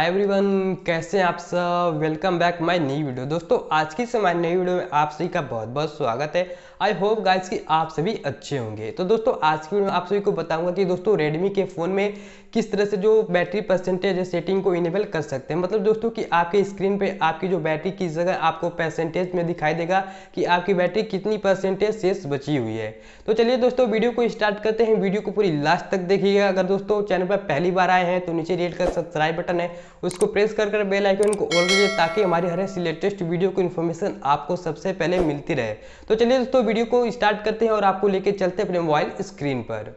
everyone कैसे हैं आप सब वेलकम बैक माय नई वीडियो दोस्तों आज की हमारी नई वीडियो में आप सभी का बहुत बहुत स्वागत है आई होप गाइस कि आप सभी अच्छे होंगे तो दोस्तों आज की वीडियो में आप सभी को बताऊंगा कि दोस्तों रेडमी के फ़ोन में किस तरह से जो बैटरी परसेंटेज है सेटिंग को इनेबल कर सकते हैं मतलब दोस्तों कि आपके स्क्रीन पर आपकी जो बैटरी की जगह आपको परसेंटेज में दिखाई देगा कि आपकी बैटरी कितनी परसेंटेज शेष बची हुई है तो चलिए दोस्तों वीडियो को स्टार्ट करते हैं वीडियो को पूरी लास्ट तक देखिएगा अगर दोस्तों चैनल पर पहली बार आए हैं तो नीचे रेड का सब्सक्राइब बटन है उसको प्रेस कर कर बेल आइकन को ऑल कीजिए ताकि हमारी हर ऐसी लेटेस्ट वीडियो को इन्फॉर्मेशन आपको सबसे पहले मिलती रहे तो चलिए दोस्तों वीडियो को स्टार्ट करते हैं और आपको लेके चलते हैं अपने मोबाइल स्क्रीन पर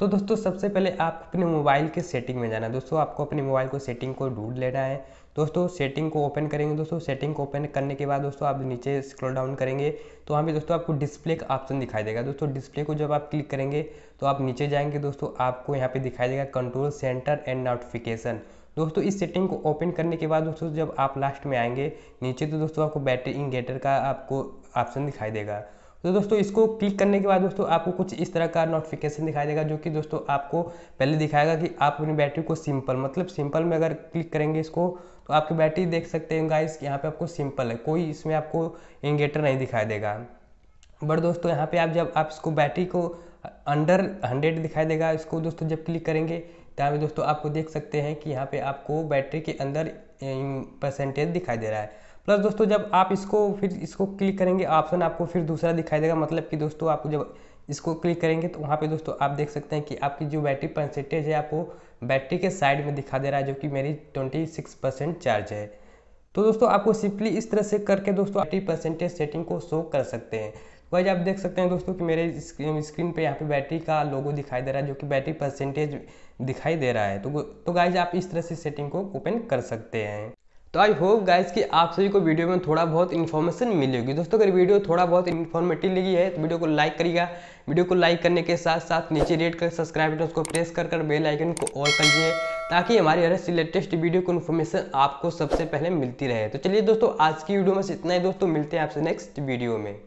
तो दोस्तों सबसे पहले आप अपने मोबाइल के सेटिंग में जाना दोस्तों आपको अपने मोबाइल को सेटिंग को ढूंढ लेना है दोस्तों सेटिंग को ओपन करेंगे दोस्तों सेटिंग को ओपन करने के बाद दोस्तों आप नीचे स्क्रॉल डाउन करेंगे तो वहाँ पे दोस्तों आपको डिस्प्ले का ऑप्शन दिखाई देगा दोस्तों डिस्प्ले को जब आप क्लिक करेंगे तो आप नीचे जाएंगे दोस्तों आपको यहाँ पे दिखाई देगा कंट्रोल सेंटर एंड नोटिफिकेशन दोस्तों इस सेटिंग को ओपन करने के बाद दोस्तों जब आप लास्ट में आएंगे नीचे तो दोस्तों आपको बैटरी इंगेटर का आपको ऑप्शन दिखाई देगा तो दोस्तों इसको क्लिक करने के बाद दोस्तों आपको कुछ इस तरह का नोटिफिकेशन दिखाई देगा जो कि दोस्तों आपको पहले दिखाएगा कि आप अपनी बैटरी को सिंपल मतलब सिंपल में अगर क्लिक करेंगे इसको तो आपकी बैटरी देख सकते हैं गाइस यहाँ पे आपको सिंपल है कोई इसमें आपको इंगेटर नहीं दिखाई देगा बट दोस्तों यहाँ पर आप जब आप इसको बैटरी को अंडर हंड्रेड दिखाई देगा इसको दोस्तों जब क्लिक करेंगे यहाँ पे दोस्तों आपको देख सकते हैं कि यहाँ पे आपको बैटरी के अंदर परसेंटेज दिखाई दे रहा है प्लस दोस्तों जब आप इसको फिर इसको क्लिक करेंगे ऑप्शन आपको फिर दूसरा दिखाई देगा मतलब कि दोस्तों आपको जब इसको क्लिक करेंगे तो वहाँ पे दोस्तों आप देख सकते हैं कि आपकी जो बैटरी परसेंटेज है आपको बैटरी के साइड में दिखा दे रहा है जो कि मेरी ट्वेंटी सिक्स परसेंट चार्ज है तो दोस्तों आपको सिंपली इस तरह से करके दोस्तों एटी परसेंटेज सेटिंग को शो कर सकते हैं वाइज तो आप देख सकते हैं दोस्तों कि मेरे स्क्रीन पे यहाँ पे बैटरी का लोगो दिखाई दे रहा है जो कि बैटरी परसेंटेज दिखाई दे रहा है तो तो गाइज आप इस तरह से सेटिंग को ओपन कर सकते हैं तो आई होप गाइज कि आप सभी को वीडियो में थोड़ा बहुत इन्फॉर्मेशन मिलेगी दोस्तों अगर वीडियो थोड़ा बहुत इन्फॉर्मेटिव लगी है तो वीडियो को लाइक करिएगा वीडियो को लाइक करने के साथ साथ नीचे रेड कर सब्सक्राइब बटन उसको प्रेस कर कर बेल आइकन को ऑल कर लीजिए ताकि हमारी हर लेटेस्ट वीडियो की इन्फॉर्मेशन आपको सबसे पहले मिलती रहे तो चलिए दोस्तों आज की वीडियो में इतना ही दोस्तों मिलते हैं आपसे नेक्स्ट वीडियो में